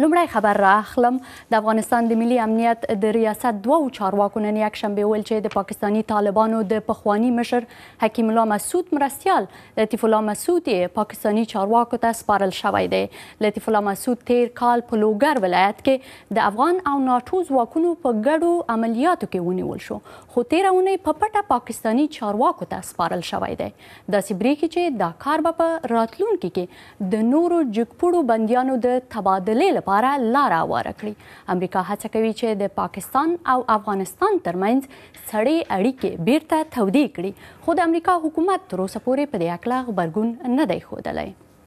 لومړی خبر راخلم د افغانستان د ملي امنیت د ریاست دوو چارواکو نن یک شنبه ویل چې د پاکستانی طالبانو د پخوانی مشر حکیم الله مسعود مرستيال لطیف الله مسعود پاکستانی چارواکو ته سپارل شوی دی لطیف الله مسعود تیر کال په لوګر ولایت کې د افغان او ناتو ځواکونو په ګډو عملیاتو کې ونیول شو خو تیر اونۍ په پټه پاکستانی چارواکو ته سپارل شوی دی د سیبریکي چې دا کار به په راتلونکو کې د نورو جګپړو بندیانو د تبادله لپاره لار هواره کړي امریکا هڅه کوي چې د پاکستان او افغانستان ترمنځ سړې اړیکې بیرته تودې کړي خو د امریکا حکومت تر اوسه پورې په دې اړه خبرګون نه دی ښودلی